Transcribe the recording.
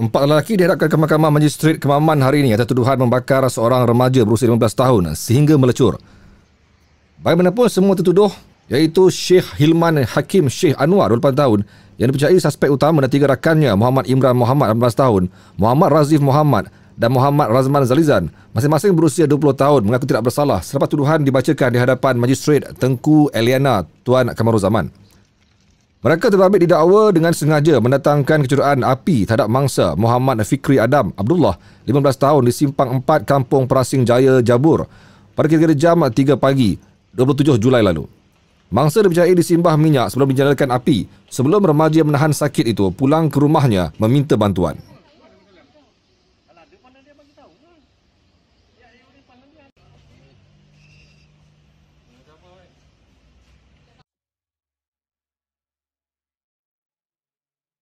Empat lelaki dihadapkan ke Mahkamah majistret Kemaman hari ini atas tuduhan membakar seorang remaja berusia 15 tahun sehingga melecur. Bagaimanapun semua tertuduh iaitu Sheikh Hilman Hakim Sheikh Anwar 28 tahun yang dipercayai suspek utama dan tiga rakannya Muhammad Imran Muhammad 18 tahun, Muhammad Razif Muhammad dan Muhammad Razman Zalizan masing-masing berusia 20 tahun mengaku tidak bersalah selepas tuduhan dibacakan di hadapan majistret Tengku Eliana Tuan Kamaruzaman. Mereka terlibat didakwa dengan sengaja mendatangkan kecederaan api terhadap mangsa Muhammad Fikri Adam Abdullah, 15 tahun di Simpang 4, Kampung Perasing Jaya, Jabur pada kira-kira jam 3 pagi, 27 Julai lalu. Mangsa dipercayai disimbah minyak sebelum dijalankan api sebelum remaja yang menahan sakit itu pulang ke rumahnya meminta bantuan.